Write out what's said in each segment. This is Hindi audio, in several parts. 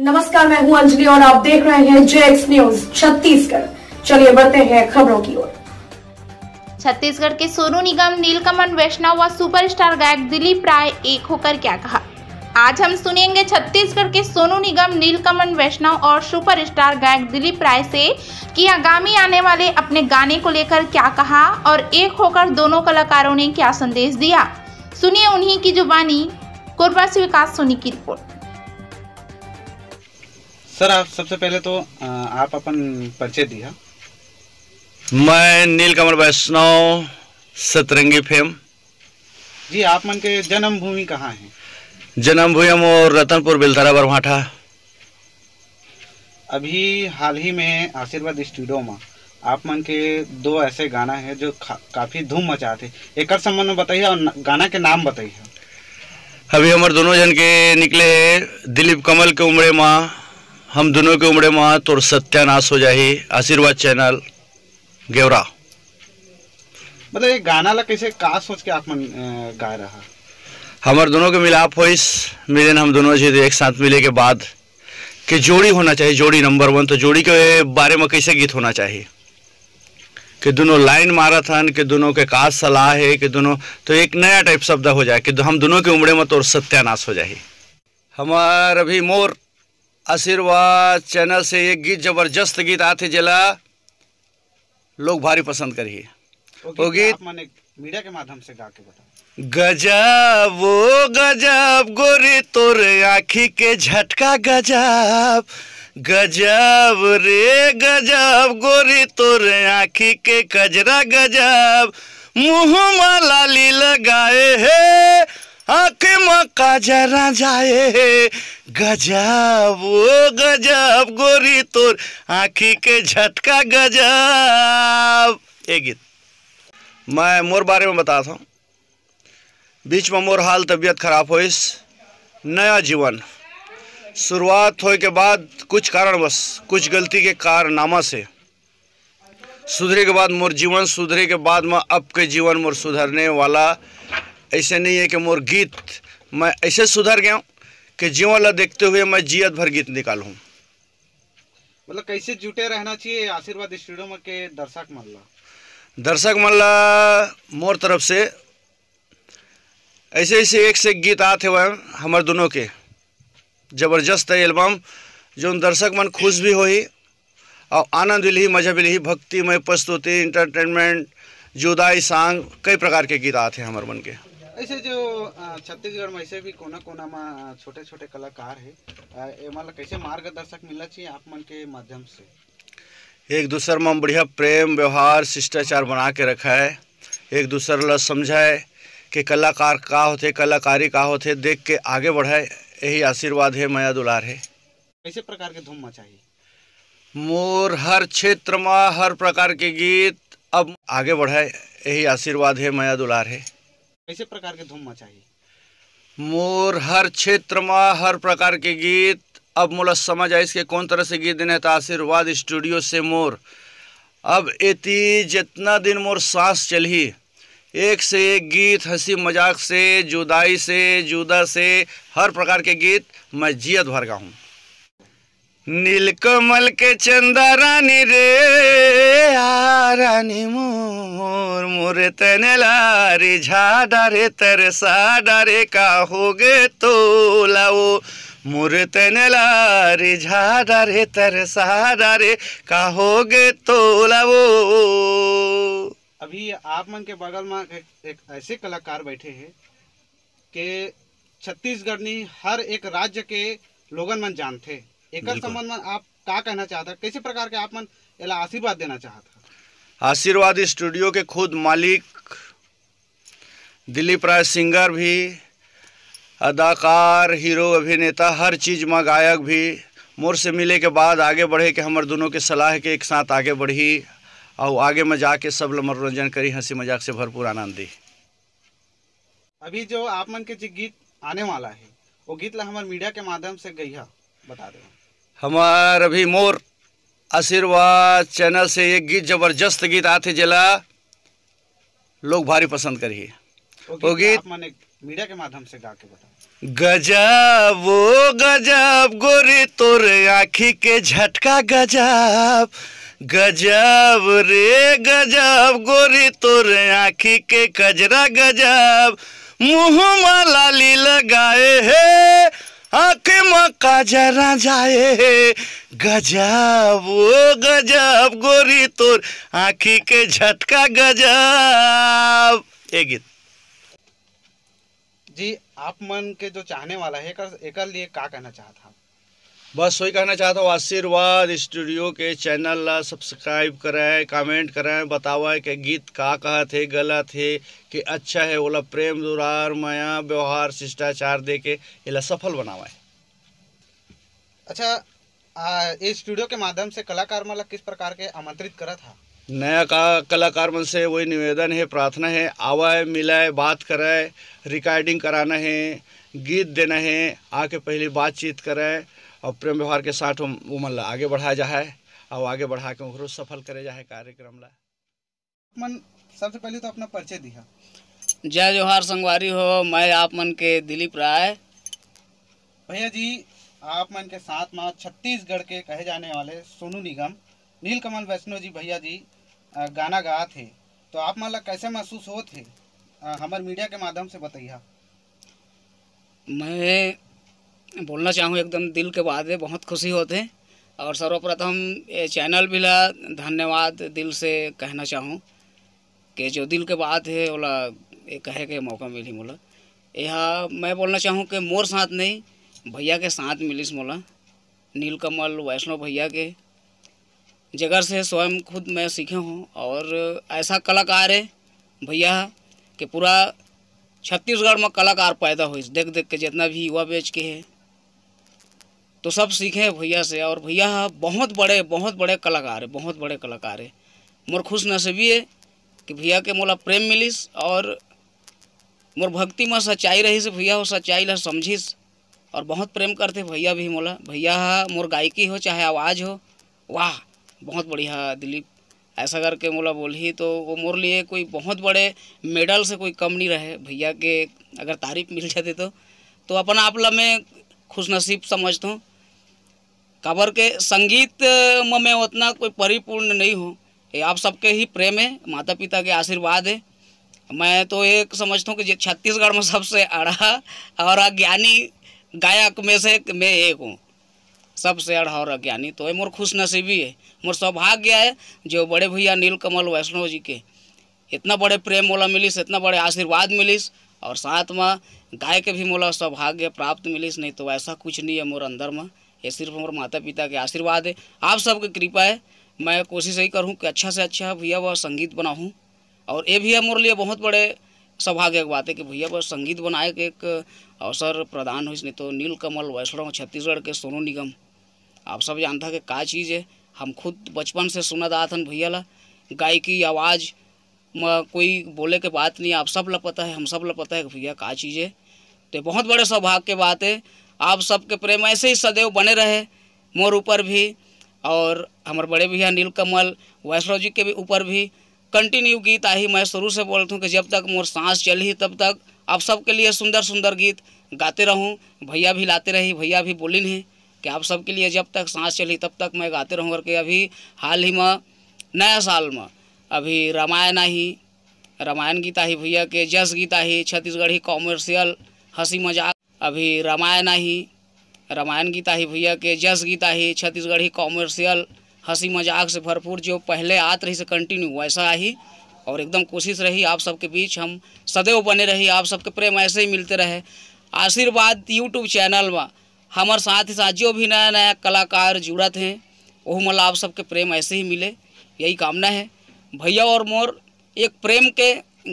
नमस्कार मैं हूं अंजलि और आप देख रहे हैं जे एक्स न्यूज छत्तीसगढ़ चलिए बढ़ते हैं खबरों की ओर छत्तीसगढ़ के सोनू निगम नीलकमल वैष्णव व सुपरस्टार गायक दिलीप राय एक होकर क्या कहा आज हम सुनेंगे छत्तीसगढ़ के सोनू निगम नीलकमल वैष्णव और सुपरस्टार गायक दिलीप राय से कि आगामी आने वाले अपने गाने को लेकर क्या कहा और एक होकर दोनों कलाकारों ने क्या संदेश दिया सुनिए उन्हीं की जुबानी कुर्बा से विकास सोनी की रिपोर्ट सर आप सबसे पहले तो आप अपन परिचय दिया मैं नीलकमल वैष्णव सतरंगी फेम जी आप मन के जन्मभूमि कहाँ है जन्मभूमि और रतनपुर बेलथरा बरभाठा अभी हाल ही में आशीर्वाद स्टूडियो में आप मन के दो ऐसे गाना है जो काफ़ी धूम मचा थे एक संबंध में बताइए और गाना के नाम बताइए अभी हमारे दोनों जन के निकले दिलीप कमल के उम्र माँ हम दोनों के उमड़े मात और सत्यानाश हो जाए आशीर्वाद चैनल गेवरा मतलब ये गाना ला कैसे का सोच के आप मन गा रहा हमारे दोनों के मिलाप हो इस मिलन हम दोनों जी एक साथ मिले के बाद कि जोड़ी होना चाहिए जोड़ी नंबर वन तो जोड़ी के बारे में कैसे गीत होना चाहिए कि दोनों लाइन मारा था कि दोनों के काज सलाह है कि दोनों तो एक नया टाइप शब्द हो जाए कि हम दोनों के उमड़े में तो सत्यानाश हो जाए हमार अभी मोर आशीर्वाद चैनल से एक गीत जबरदस्त गीत आते जिला लोग भारी पसंद करिए वो गीत मीडिया के माध्यम से गा के बताओ गजब वो गजब गोरी तोरे आखी के झटका गजब गजब रे गजब गोरी तोरे आखी के कजरा गजब में लाली लगाए है आके मक्का जरा जाए गजब वो गजब गोरी तोर आखी के झटका गजब ये गीत मैं मोर बारे में बताता हूँ बीच में मोर हाल तबीयत खराब हो इस नया जीवन शुरुआत हो के बाद कुछ कारण बस कुछ गलती के कारनामा से सुधरे के बाद मोर जीवन सुधरे के बाद में अब के जीवन मोर सुधरने वाला ऐसे नहीं है कि मोर गीत मैं ऐसे सुधर गया हूँ कि जीव वाला देखते हुए मैं जियत भर गीत निकालू मतलब कैसे जुटे रहना चाहिए आशीर्वाद स्टूडियो में के दर्शक मल्ला दर्शक मल्ला मोर तरफ से ऐसे ऐसे एक से एक गीत आते हुए हमारे दोनों के जबरदस्त है एल्बम जो दर्शक मन खुश भी हो ही और आनंद भी मजा मिली ली भक्तिमय प्रस्तुति इंटरटेनमेंट जुदाई सांग कई प्रकार के गीत आते हैं हमारे मन के ऐसे जो छत्तीसगढ़ में ऐसे भी कोना कोना में छोटे छोटे कलाकार है मतलब कैसे मार्गदर्शक मिलना चाहिए आप मन के माध्यम से एक दूसर में बढ़िया प्रेम व्यवहार शिष्टाचार बना के रखा है एक दूसर ल समझाए कि कलाकार का होते कलाकारी का होते देख के आगे बढ़ाए यही आशीर्वाद है मया दुलार है कैसे प्रकार के धुन चाहिए मोर हर क्षेत्र में हर प्रकार के गीत अब आगे बढ़ाए यही आशीर्वाद है मया दुलार है कैसे प्रकार के धूम मचाई मोर हर क्षेत्र में हर प्रकार के गीत अब मोला समझ आई इसके कौन तरह से गीत देने था तो आशीर्वाद स्टूडियो से मोर अब एती जितना दिन मोर सांस चली एक से एक गीत हंसी मजाक से जुदाई से जुदा से हर प्रकार के गीत मैं जियत भर गाऊँ नीलकमल के चंदा रानी रे आ रानी मोर मोर तने लारी डारे तर सा डारे का गे तो लाओ मोर तने लारी डारे तर सा डारे का गे तो लाओ अभी आप मन के बगल में एक, एक ऐसे कलाकार बैठे हैं के छत्तीसगढ़ ने हर एक राज्य के लोगन मन जानते हैं एक संबंध में आप का कहना चाहता कैसे प्रकार के आप मन एला आशीर्वाद देना चाहता आशीर्वाद स्टूडियो के खुद मालिक दिलीप राय सिंगर भी अदाकार हीरो अभिनेता हर चीज़ में गायक भी मोर से मिले के बाद आगे बढ़े के हमार दोनों के सलाह के एक साथ आगे बढ़ी और आगे में जाके सब लोग मनोरंजन करी हंसी मजाक से भरपूर आनंद दी अभी जो आप मन के गीत आने वाला है वो गीत ला हमारे मीडिया के माध्यम से गई है बता दें हमार अभी मोर आशीर्वाद चैनल से एक गीत जबरदस्त गीत आते जला लोग भारी पसंद करिए वो गीत मीडिया के माध्यम से गा के बताओ गजब वो गजब गोरी तोर आखी के झटका गजब गजब रे गजब गोरी तोर आखी के कजरा गजब मुंह में लाली लगाए है आके मक्का जरा जाए गजब ओ गजब गोरी तोर आखी के झटका गजब ये गीत जी आप मन के जो चाहने वाला है एकर एकर लिए का कहना चाहता बस वही कहना चाहता हूँ आशीर्वाद स्टूडियो के चैनल ला सब्सक्राइब करें कमेंट करें बतावा कि गीत का कहा थे गलत है कि अच्छा है बोला प्रेम दुरार माया व्यवहार शिष्टाचार दे के इला सफल बनावा अच्छा इस ये स्टूडियो के माध्यम से कलाकार मतलब किस प्रकार के आमंत्रित करा था नया का कलाकार मन से वही निवेदन है प्रार्थना है आवाए मिलाए बात कराए रिकॉर्डिंग कराना है गीत देना है आके पहले बातचीत कराए और प्रेम व्यवहार के साथ वो मन आगे बढ़ाया जाए और आगे बढ़ा के उनको सफल करे जाए कार्यक्रम ला मन सबसे पहले तो अपना परिचय दिया जय जोहार संगवारी हो मैं आप मन के दिलीप राय भैया जी आप मन के साथ माँ छत्तीसगढ़ के कहे जाने वाले सोनू निगम नीलकमल वैष्णव जी भैया जी गाना गा थे तो आप मन कैसे महसूस होते हमारे मीडिया के माध्यम से बताइए मैं बोलना चाहूँ एकदम दिल के बात है बहुत खुशी होते हैं और सर्वप्रथम ये चैनल भी ला धन्यवाद दिल से कहना चाहूँ कि जो दिल के बात है बोला ये कहे के मौका मिली मोला यह मैं बोलना चाहूँ कि मोर साथ नहीं भैया के साथ मिलीस मोला नीलकमल वैष्णव भैया के जगह से स्वयं खुद मैं सीखे हूँ और ऐसा कलाकार है भैया कि पूरा छत्तीसगढ़ में कलाकार पैदा हुई देख देख के जितना भी युवा बेच के है तो सब सीखे भैया से और भैया बहुत बड़े बहुत बड़े कलाकार है बहुत बड़े कलाकार है मोर खुश नसीबी है कि भैया के मोला प्रेम मिलिस और मोर भक्ति में सच्चाई रही से भैया हो सच्चाई ला समझिस और बहुत प्रेम करते भैया भी मोला भैया मोर गायकी हो चाहे आवाज़ हो वाह बहुत बढ़िया दिलीप ऐसा करके मोला बोली तो वो मोर लिए कोई बहुत बड़े मेडल से कोई कम नहीं रहे भैया के अगर तारीफ मिल जाते तो तो अपना आप ला मैं खुशनसीब समझता हूँ काबर के संगीत में मैं उतना कोई परिपूर्ण नहीं हूँ ये आप सबके ही प्रेम है माता पिता के आशीर्वाद है मैं तो एक समझता हूँ कि छत्तीसगढ़ में सबसे अड़ा और अज्ञानी गायक में से मैं एक हूँ सबसे अड़ा और अज्ञानी तो है मोर खुशनसीबी है मोर सौभाग्य है जो बड़े भैया नीलकमल वैष्णव जी के इतना बड़े प्रेम मोला मिलिस इतना बड़े आशीर्वाद मिलिस और साथ में गाय के भी मोला सौभाग्य प्राप्त मिलिस नहीं तो ऐसा कुछ नहीं है मोर अंदर में ये सिर्फ हमारे माता पिता के आशीर्वाद है आप सबके कृपा है मैं कोशिश यही करूँ कि अच्छा से अच्छा भैया वह संगीत बनाऊँ और ये भी है मेरे लिए बहुत बड़े सौभाग्य की बात है कि भैया वह संगीत बनाए के एक अवसर प्रदान हो इसने तो नीलकमल वैष्णव छत्तीसगढ़ के सोनू निगम आप सब जानता कि का चीज़ है हम खुद बचपन से सुना रहा था भैया ला गायकी आवाज़ में कोई बोले के बात नहीं आप सब ला पता है हम सब ला पता है भैया का चीज़ है तो बहुत बड़े सौभाग्य के बात है आप सबके प्रेम ऐसे ही सदैव बने रहे मोर ऊपर भी और हमारे बड़े भैया नीलकमल वैष्णव जी के भी ऊपर भी कंटिन्यू गीत आई मैं शुरू से बोलता हूँ कि जब तक मोर सांस चली तब तक आप सबके लिए सुंदर सुंदर गीत गाते रहूँ भैया भी लाते रही भैया भी बोली नहीं कि आप सबके लिए जब तक सांस चली तब तक मैं गाते रहूँ करके अभी हाल ही में नया साल में अभी रामायण आई रामायण गीत आई भैया के जस गीत आई छत्तीसगढ़ी कॉमर्शियल हंसी मजाक अभी रामायण ही रामायण गीता ही भैया के जस गीता ही छत्तीसगढ़ी कॉमर्शियल हंसी मजाक से भरपूर जो पहले आत रही से कंटिन्यू वैसा ही और एकदम कोशिश रही आप सबके बीच हम सदैव बने रही आप सबके प्रेम ऐसे ही मिलते रहे आशीर्वाद यूट्यूब चैनल में हमार साथ ही साथ जो भी नया नया कलाकार जुड़त हैं वह मला आप सबके प्रेम ऐसे ही मिले यही कामना है भैया और मोर एक प्रेम के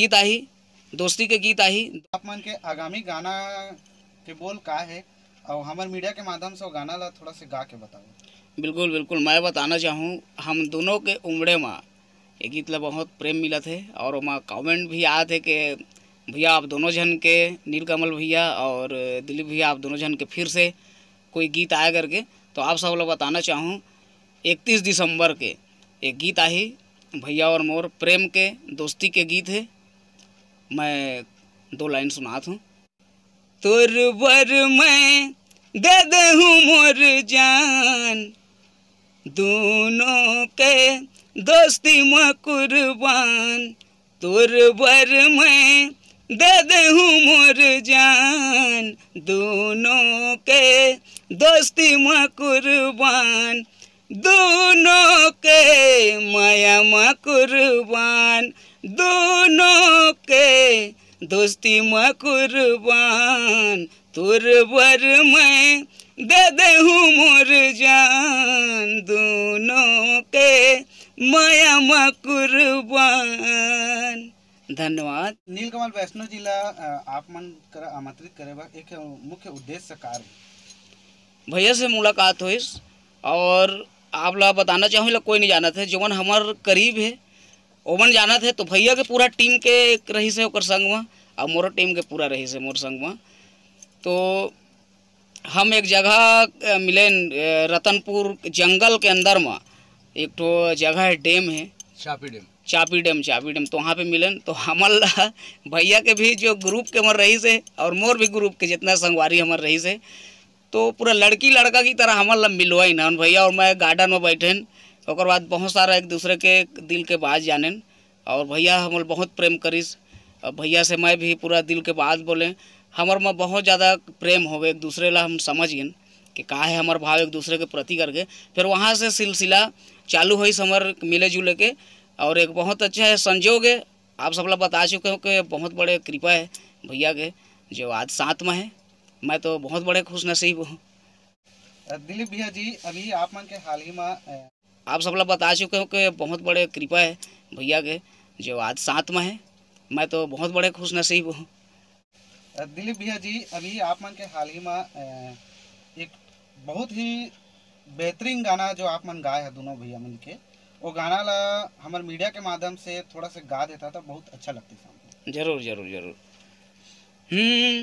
गीत आही दोस्ती के गीत आही आप मन के आगामी गाना के बोल का है और हमारे मीडिया के माध्यम से वो गाना ला थोड़ा से गा के बताओ बिल्कुल बिल्कुल मैं बताना चाहूँ हम दोनों के उम्रे माँ ये गीत ला बहुत प्रेम मिला थे और वहाँ कमेंट भी आए थे कि भैया आप दोनों जन के नीलकमल भैया और दिलीप भैया आप दोनों जन के फिर से कोई गीत आया करके तो आप सब लोग बताना चाहूँ इकतीस दिसंबर के एक गीत आई भैया और मोर प्रेम के दोस्ती के गीत है मैं दो लाइन सुना हूँ तोर बर मैं दद मोर जान दोनों के दोस्ती म कुर्बान तोर बर मैं दद मोर जान दोनों के दोस्ती म कुर्बान दोनों के माया म कुर्बान दोनों के दोस्ती में कुर्बान तोर बर मैं दे दे हूँ मोर जान दोनों के माया में कुर्बान धन्यवाद नीलकमल वैष्णो जिला आप मन कर आमंत्रित करे बा एक मुख्य उद्देश्य कार भैया से मुलाकात हुई और आप ला बताना चाहूँगा कोई नहीं जाना था जो जवन हमार करीब है ओमन जानत है तो भैया के पूरा टीम के रही से ओकर संग में और मोर टीम के पूरा रही से मोर संग में तो हम एक जगह मिले रतनपुर जंगल के अंदर में एक तो जगह है डैम है चापी डैम चापी डैम चापी डैम तो वहाँ पे मिलन तो हमल भैया के भी जो ग्रुप के हमार रही से और मोर भी ग्रुप के जितना संगवारी हमार रही से तो पूरा लड़की लड़का की तरह हमल मिलवाई ना भैया और मैं गार्डन में बैठे और बाद बहुत सारा एक दूसरे के दिल के बात जानन और भैया हम बहुत प्रेम करीस और भैया से मैं भी पूरा दिल के बात बोले हमार में बहुत ज़्यादा प्रेम हो एक दूसरे ला हम समझिए कि का है हमार भाव एक दूसरे के प्रति करके फिर वहाँ से सिलसिला चालू हुई समर मिले जुले के और एक बहुत अच्छा है संजोग है आप सब लोग बता चुके हो कि बहुत बड़े कृपा है भैया के जो आज साथ में है मैं तो बहुत बड़े खुश नसीब हूँ दिलीप भैया जी अभी आप मन के हाल ही में आप सब लोग बता चुके हो कि बहुत बड़े कृपा है भैया के जो आज साथ में है मैं तो बहुत बड़े खुश नसीब हूँ दिलीप भैया जी अभी आप मन के हाल ही में एक बहुत ही बेहतरीन गाना जो आप मन गाए हैं दोनों भैया मन के वो गाना ला हमारे मीडिया के माध्यम से थोड़ा सा गा देता था तो बहुत अच्छा लगता था जरूर जरूर जरूर हम्म,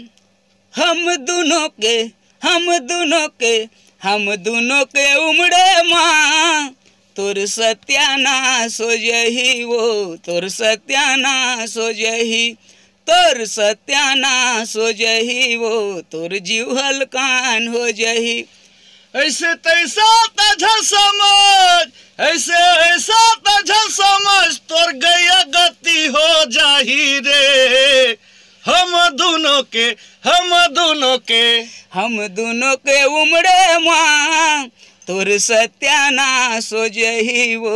हम दोनों के हम दोनों के हम दोनों के उमड़े माँ तोर सत्यानाश हो जही वो तोर सत्यानाश हो जही तोर सत्यानाश हो जही वो तोर जीवल कान हो जही ऐसे तैसा तो तझ समझ ऐसे ऐसा तझ समझ तोर गया गति हो जाही रे हम दोनों के हम दोनों के हम दोनों के उमड़े मां तोर सत्यानाश हो जही वो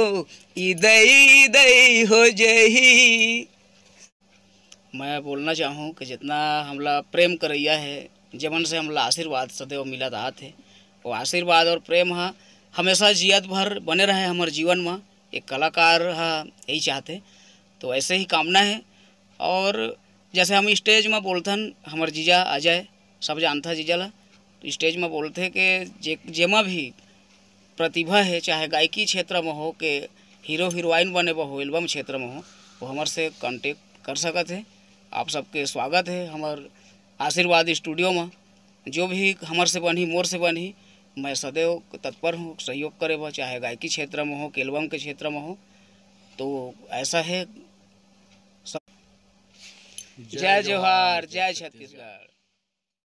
इदई दई हो जही मैं बोलना चाहूँ कि जितना हमला प्रेम करैया है जीवन से हमला आशीर्वाद सदैव मिला दात है वो आशीर्वाद और प्रेम हा हमेशा जियत भर बने रहे हमारे जीवन में एक कलाकार हा यही चाहते तो ऐसे ही कामना है और जैसे हम स्टेज में बोलथन हमारे जीजा आ जाए सब जानता जीजा ला स्टेज में बोलते कि जे जेमा भी प्रतिभा है चाहे गायकी क्षेत्र में हो के हीरो हीरोइन बने हो एल्बम क्षेत्र में हो वो हमारे से कांटेक्ट कर सकत है आप सबके स्वागत है हमारे आशीर्वाद स्टूडियो में जो भी हमार से बनी मोर से बनी मैं सदैव तत्पर हूँ सहयोग करे वह चाहे गायकी क्षेत्र में हो कि एल्बम के क्षेत्र में हो तो ऐसा है जय जोहार जय छत्तीसगढ़